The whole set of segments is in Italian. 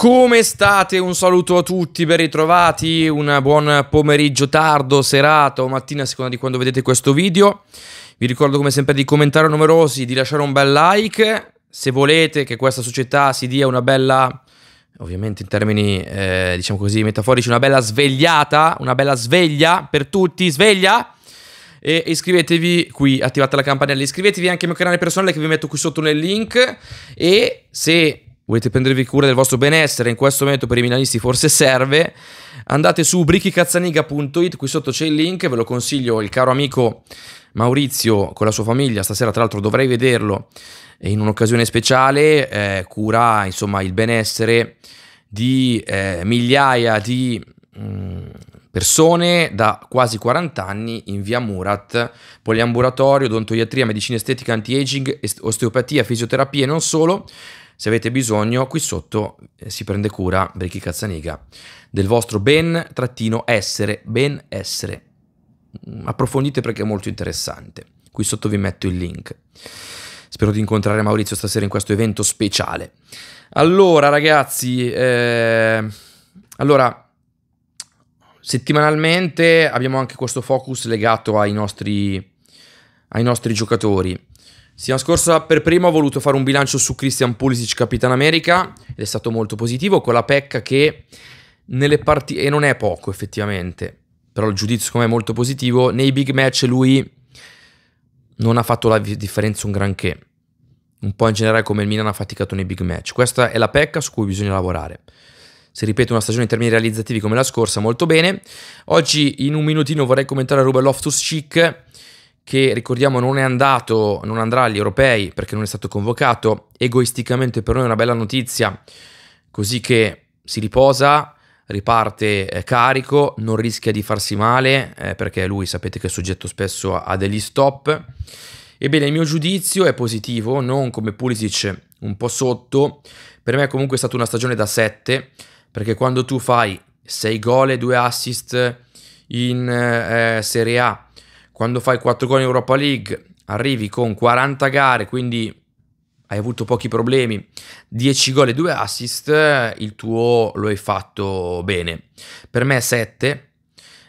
Come state? Un saluto a tutti, ben ritrovati, un buon pomeriggio tardo, serata o mattina a seconda di quando vedete questo video. Vi ricordo come sempre di commentare numerosi, di lasciare un bel like, se volete che questa società si dia una bella, ovviamente in termini eh, diciamo così metaforici, una bella svegliata, una bella sveglia per tutti, sveglia! e iscrivetevi qui, attivate la campanella, iscrivetevi anche al mio canale personale che vi metto qui sotto nel link e se volete prendervi cura del vostro benessere, in questo momento per i milanisti forse serve, andate su brichicazzaniga.it, qui sotto c'è il link, ve lo consiglio il caro amico Maurizio con la sua famiglia, stasera tra l'altro dovrei vederlo in un'occasione speciale, eh, cura insomma il benessere di eh, migliaia di mh, mm, persone da quasi 40 anni in via Murat, poliambulatorio, odontoiatria, medicina estetica, anti-aging, osteopatia, fisioterapia e non solo, se avete bisogno, qui sotto eh, si prende cura, Brichi Cazzaniga, del vostro ben-essere, ben-essere. Mm, approfondite perché è molto interessante. Qui sotto vi metto il link. Spero di incontrare Maurizio stasera in questo evento speciale. Allora, ragazzi, eh, allora... Settimanalmente abbiamo anche questo focus legato ai nostri, ai nostri giocatori. Settimana scorsa per primo ho voluto fare un bilancio su Christian Pulisic Capitan America ed è stato molto positivo con la pecca che nelle partite, e non è poco effettivamente, però il giudizio secondo è molto positivo, nei big match lui non ha fatto la differenza un granché, un po' in generale come il Milan ha faticato nei big match, questa è la pecca su cui bisogna lavorare. Se ripete una stagione in termini realizzativi come la scorsa, molto bene. Oggi in un minutino vorrei commentare Ruben Loftus-Cheek che ricordiamo non è andato, non andrà agli europei perché non è stato convocato, egoisticamente per noi è una bella notizia, così che si riposa, riparte eh, carico, non rischia di farsi male eh, perché lui sapete che è soggetto spesso a, a degli stop. Ebbene, il mio giudizio è positivo, non come Pulisic un po' sotto, per me è comunque stata una stagione da 7, perché quando tu fai 6 gol e 2 assist in eh, Serie A, quando fai 4 gol in Europa League arrivi con 40 gare, quindi hai avuto pochi problemi, 10 gol e 2 assist, il tuo lo hai fatto bene. Per me 7.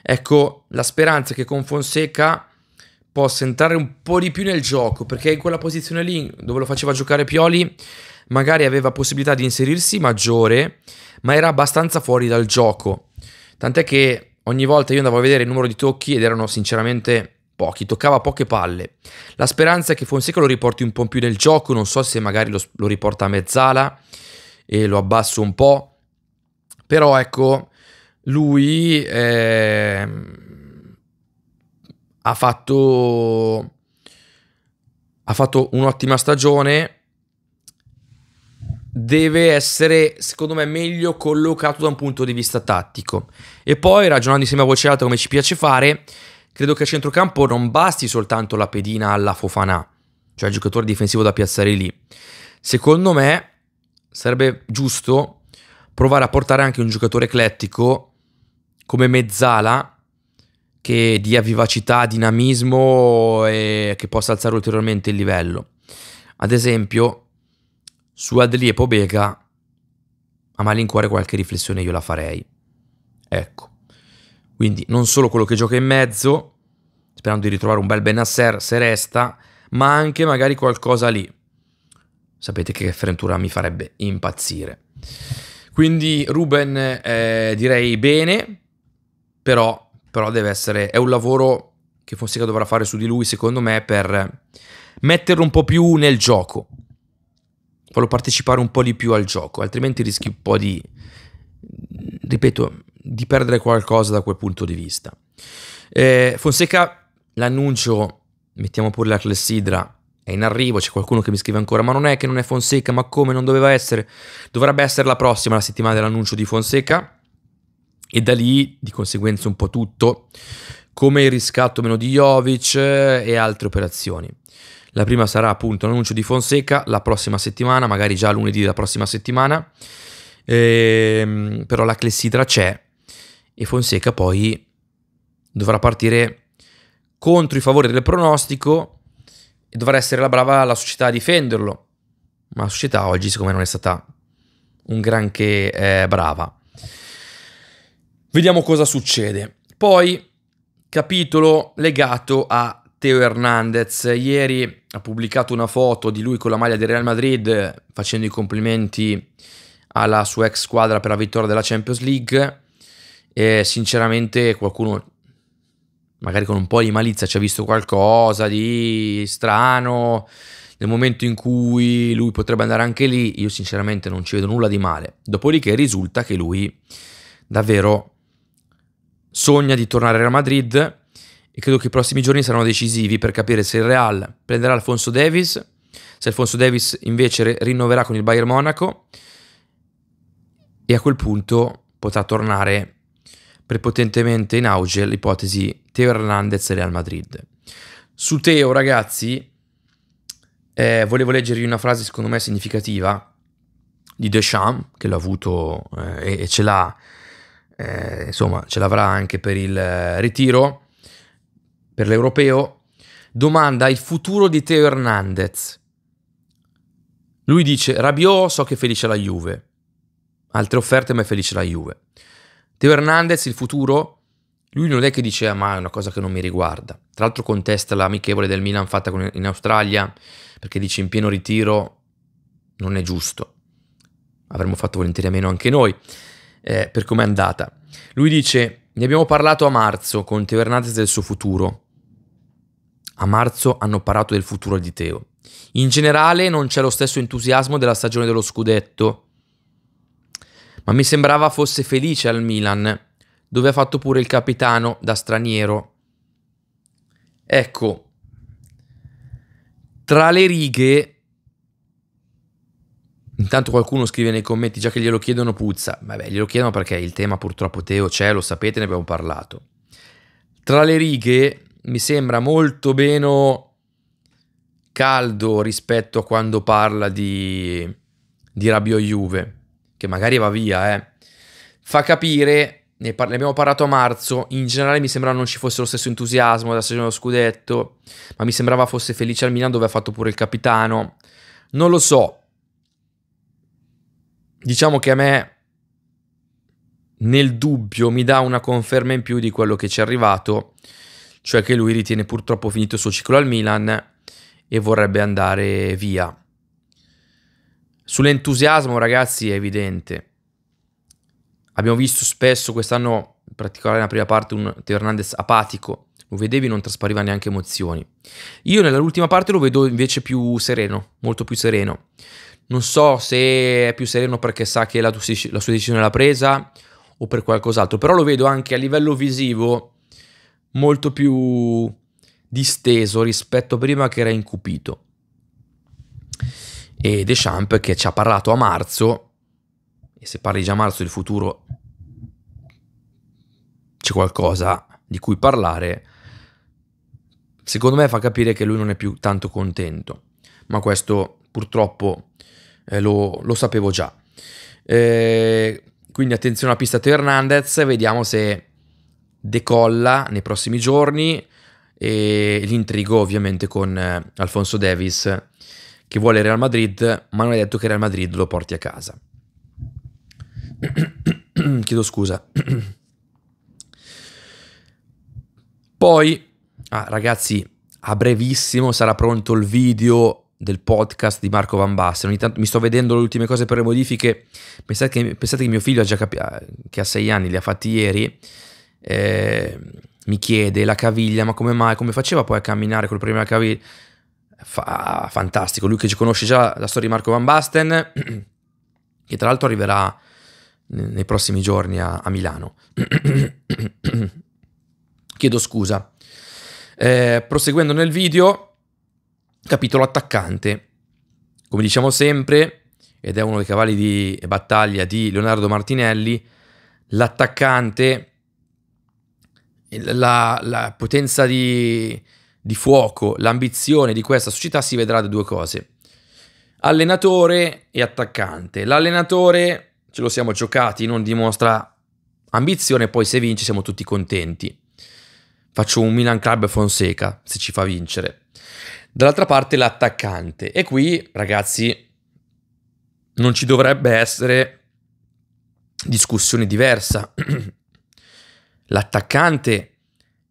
Ecco, la speranza che con Fonseca possa entrare un po' di più nel gioco, perché in quella posizione lì dove lo faceva giocare Pioli magari aveva possibilità di inserirsi maggiore, ma era abbastanza fuori dal gioco. Tant'è che ogni volta io andavo a vedere il numero di tocchi ed erano sinceramente pochi, toccava poche palle. La speranza è che Fonseca lo riporti un po' più nel gioco, non so se magari lo, lo riporta a mezzala e lo abbasso un po', però ecco, lui eh, ha fatto ha fatto un'ottima stagione. Deve essere, secondo me, meglio collocato da un punto di vista tattico. E poi, ragionando insieme a voce alta come ci piace fare, Credo che a centrocampo non basti soltanto la pedina alla Fofanà, cioè il giocatore difensivo da piazzare lì. Secondo me sarebbe giusto provare a portare anche un giocatore eclettico come Mezzala che dia vivacità, dinamismo e che possa alzare ulteriormente il livello. Ad esempio, su Adli e Pobega a malincuore qualche riflessione io la farei. Ecco. Quindi non solo quello che gioca in mezzo, sperando di ritrovare un bel Benasser se resta, ma anche magari qualcosa lì. Sapete che Frentura mi farebbe impazzire. Quindi Ruben eh, direi bene, però, però deve essere... è un lavoro che Fonseca dovrà fare su di lui secondo me per metterlo un po' più nel gioco. Farlo partecipare un po' di più al gioco, altrimenti rischi un po' di... ripeto, di perdere qualcosa da quel punto di vista. Eh, Fonseca, l'annuncio, mettiamo pure la clessidra, è in arrivo, c'è qualcuno che mi scrive ancora, ma non è che non è Fonseca, ma come non doveva essere? Dovrebbe essere la prossima, la settimana dell'annuncio di Fonseca. E da lì, di conseguenza, un po' tutto, come il riscatto meno di Jovic eh, e altre operazioni. La prima sarà appunto l'annuncio di Fonseca la prossima settimana, magari già lunedì della prossima settimana. Ehm, però la clessidra c'è e Fonseca poi dovrà partire contro i favori del pronostico e dovrà essere la brava la società a difenderlo. Ma la società oggi secondo me non è stata un granché eh, brava. Vediamo cosa succede. Poi capitolo legato a Teo Hernandez. Ieri ha pubblicato una foto di lui con la maglia del Real Madrid facendo i complimenti alla sua ex squadra per la vittoria della Champions League e sinceramente qualcuno, magari con un po' di malizia, ci ha visto qualcosa di strano. Nel momento in cui lui potrebbe andare anche lì, io sinceramente non ci vedo nulla di male. Dopodiché risulta che lui davvero sogna di tornare al Real Madrid e credo che i prossimi giorni saranno decisivi per capire se il Real prenderà Alfonso Davis, se Alfonso Davis invece rinnoverà con il Bayern Monaco e a quel punto potrà tornare prepotentemente in auge l'ipotesi Teo Hernandez e Real Madrid. Su Teo, ragazzi, eh, volevo leggervi una frase secondo me significativa di Deschamps, che l'ha avuto eh, e, e, ce l'ha, eh, insomma, ce l'avrà anche per il eh, ritiro, per l'europeo. Domanda il futuro di Teo Hernandez. Lui dice, Rabiot so che è felice la Juve, altre offerte ma è felice la Juve. Teo Hernandez, il futuro, lui non è che dice ah, ma è una cosa che non mi riguarda. Tra l'altro contesta l'amichevole del Milan fatta in Australia perché dice in pieno ritiro non è giusto. Avremmo fatto volentieri a meno anche noi eh, per com'è andata. Lui dice ne abbiamo parlato a marzo con Teo Hernandez del suo futuro. A marzo hanno parlato del futuro di Teo. In generale non c'è lo stesso entusiasmo della stagione dello scudetto ma mi sembrava fosse felice al Milan, dove ha fatto pure il capitano da straniero. Ecco, tra le righe Intanto qualcuno scrive nei commenti, già che glielo chiedono puzza. Vabbè, glielo chiedono perché il tema purtroppo Teo c'è, lo sapete, ne abbiamo parlato. Tra le righe mi sembra molto meno caldo rispetto a quando parla di, di Rabio Juve che magari va via, eh, fa capire, ne, par- ne, abbiamo parlato a marzo, in generale mi sembrava non ci fosse lo stesso entusiasmo della stagione dello scudetto, ma mi sembrava fosse felice al Milan dove ha fatto pure il capitano. Non lo so. Diciamo che a me nel dubbio mi dà una conferma in più di quello che ci è arrivato, cioè che lui ritiene purtroppo finito il suo ciclo al Milan e vorrebbe andare via. Sull'entusiasmo, ragazzi, è evidente. Abbiamo visto spesso quest'anno, in particolare nella prima parte, un Teo Hernandez apatico. Lo vedevi non traspariva neanche emozioni. Io nell'ultima parte lo vedo invece più sereno, molto più sereno. Non so se è più sereno perché sa che la, la sua decisione l'ha presa o per qualcos'altro, però lo vedo anche a livello visivo molto più disteso rispetto a prima che era incupito e Deschamps che ci ha parlato a marzo, e se parli già a marzo del futuro c'è qualcosa di cui parlare, secondo me fa capire che lui non è più tanto contento, ma questo purtroppo eh, lo, lo, sapevo già. Eh, quindi attenzione alla pista di Hernandez, vediamo se decolla nei prossimi giorni e l'intrigo ovviamente con eh, Alfonso Davis che vuole Real Madrid, ma non è detto che Real Madrid lo porti a casa. Chiedo scusa. Poi, ah, ragazzi, a brevissimo sarà pronto il video del podcast di Marco Van Basten. Ogni tanto mi sto vedendo le ultime cose per le modifiche. Pensate che, pensate che mio figlio ha già capito, ah, che ha sei anni, li ha fatti ieri. Eh, mi chiede la caviglia, ma come mai, come faceva poi a camminare col problema della caviglia? fa- fantastico. Lui che ci conosce già la storia di Marco Van Basten, che tra l'altro arriverà nei prossimi giorni a, a Milano. Chiedo scusa. Eh, proseguendo nel video, capitolo attaccante. Come diciamo sempre, ed è uno dei cavalli di battaglia di Leonardo Martinelli, l'attaccante, la, la potenza di, di fuoco, l'ambizione di questa società si vedrà da due cose. Allenatore e attaccante. L'allenatore ce lo siamo giocati, non dimostra ambizione, poi se vince siamo tutti contenti. Faccio un Milan Club Fonseca se ci fa vincere. Dall'altra parte l'attaccante. E qui, ragazzi, non ci dovrebbe essere discussione diversa. l'attaccante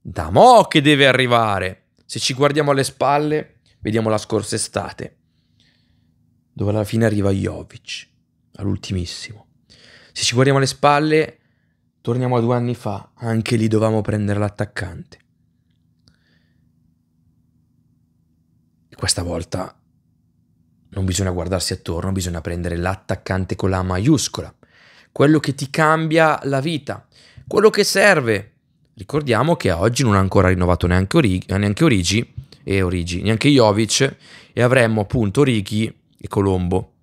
da mo che deve arrivare. Se ci guardiamo alle spalle, vediamo la scorsa estate, dove alla fine arriva Jovic, all'ultimissimo. Se ci guardiamo alle spalle, torniamo a due anni fa, anche lì dovevamo prendere l'attaccante. E questa volta non bisogna guardarsi attorno, bisogna prendere l'attaccante con la maiuscola, quello che ti cambia la vita, quello che serve Ricordiamo che oggi non ha ancora rinnovato neanche Origi, neanche Origi e Origi, neanche Jovic e avremmo appunto Origi e Colombo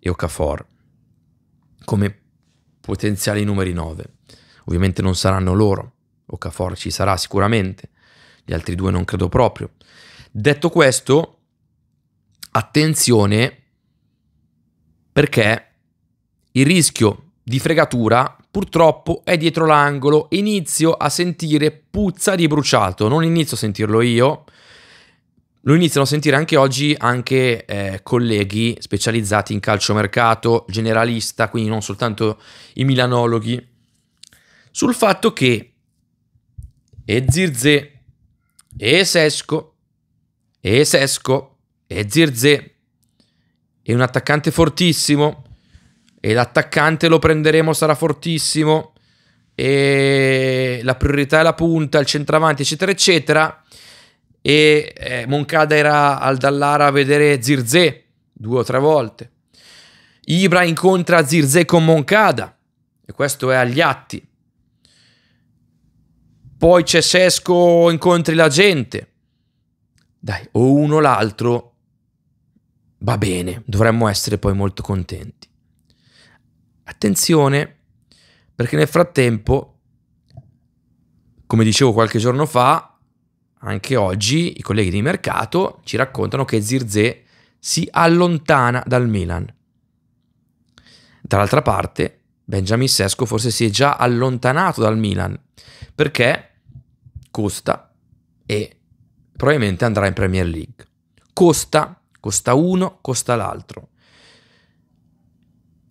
e Okafor come potenziali numeri 9. Ovviamente non saranno loro, Okafor ci sarà sicuramente, gli altri due non credo proprio. Detto questo, attenzione perché il rischio di fregatura purtroppo è dietro l'angolo e inizio a sentire puzza di bruciato. Non inizio a sentirlo io, lo iniziano a sentire anche oggi anche eh, colleghi specializzati in calciomercato, generalista, quindi non soltanto i milanologhi, sul fatto che e Zirze, e Sesco, e Sesco, e Zirze è un attaccante fortissimo, e l'attaccante lo prenderemo, sarà fortissimo, e la priorità è la punta, il centravanti, eccetera, eccetera. E eh, Moncada era al Dallara a vedere Zirze due o tre volte. Ibra incontra Zirze con Moncada, e questo è agli atti. Poi c'è Sesco, incontri la gente. Dai, o uno o l'altro va bene, dovremmo essere poi molto contenti. Attenzione, perché nel frattempo, come dicevo qualche giorno fa, anche oggi i colleghi di mercato ci raccontano che Zirze si allontana dal Milan. Dall'altra parte, Benjamin Sesco forse si è già allontanato dal Milan perché costa e probabilmente andrà in Premier League. Costa, costa uno, costa l'altro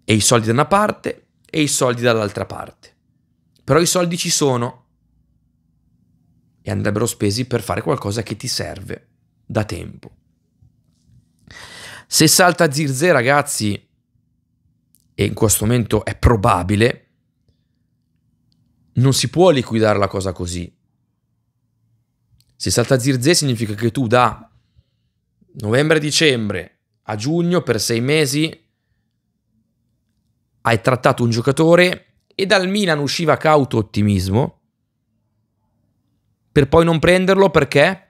e i soldi da una parte e i soldi dall'altra parte. Però i soldi ci sono e andrebbero spesi per fare qualcosa che ti serve da tempo. Se salta Zirze, ragazzi, e in questo momento è probabile, non si può liquidare la cosa così. Se salta Zirze significa che tu da novembre-dicembre a giugno per sei mesi hai trattato un giocatore e dal Milan usciva cauto ottimismo per poi non prenderlo perché?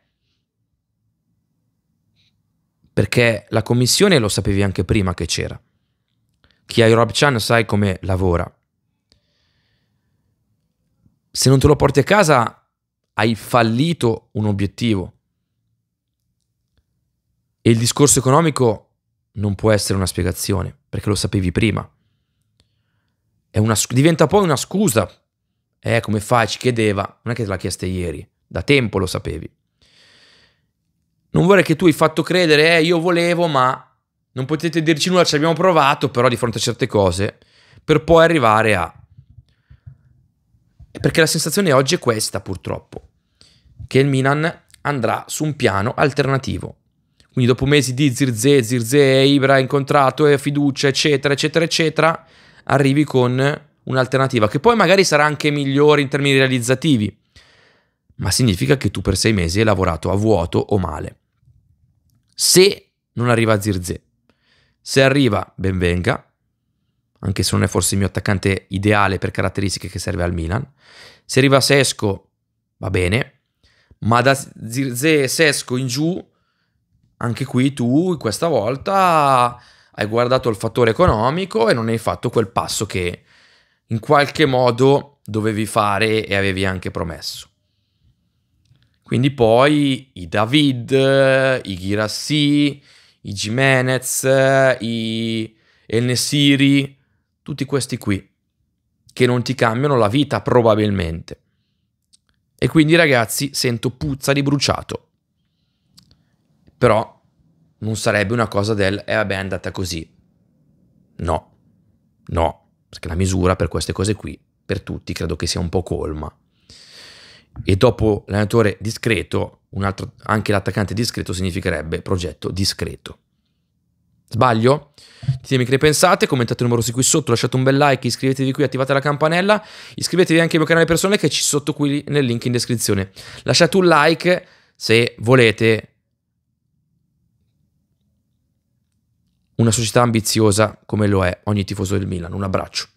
Perché la commissione lo sapevi anche prima che c'era. Chi hai Rob Chan sai come lavora. Se non te lo porti a casa hai fallito un obiettivo. E il discorso economico non può essere una spiegazione, perché lo sapevi prima una, diventa poi una scusa. Eh, come fai? Ci chiedeva. Non è che te l'ha chiesta ieri, da tempo lo sapevi. Non vorrei che tu hai fatto credere, eh, io volevo, ma non potete dirci nulla, ci abbiamo provato, però di fronte a certe cose, per poi arrivare a... Perché la sensazione oggi è questa, purtroppo, che il Milan andrà su un piano alternativo. Quindi dopo mesi di Zirze, Zirze, Ibra incontrato, eh, fiducia, eccetera, eccetera, eccetera, arrivi con un'alternativa che poi magari sarà anche migliore in termini realizzativi, ma significa che tu per sei mesi hai lavorato a vuoto o male. Se non arriva Zirze, se arriva benvenga, anche se non è forse il mio attaccante ideale per caratteristiche che serve al Milan, se arriva Sesco va bene, ma da Zirze e Sesco in giù, anche qui tu questa volta hai guardato il fattore economico e non hai fatto quel passo che in qualche modo dovevi fare e avevi anche promesso. Quindi poi i David, i Girassi, i Jimenez, i El Nesiri, tutti questi qui, che non ti cambiano la vita probabilmente. E quindi ragazzi sento puzza di bruciato. Però non sarebbe una cosa del e eh, vabbè è andata così. No, no, perché la misura per queste cose qui, per tutti, credo che sia un po' colma. E dopo l'allenatore discreto, altro, anche l'attaccante discreto significherebbe progetto discreto. Sbaglio? Ditemi che ne pensate, commentate numerosi qui sotto, lasciate un bel like, iscrivetevi qui, attivate la campanella, iscrivetevi anche al mio canale personale che c'è sotto qui nel link in descrizione. Lasciate un like se volete una società ambiziosa come lo è ogni tifoso del Milan. Un abbraccio.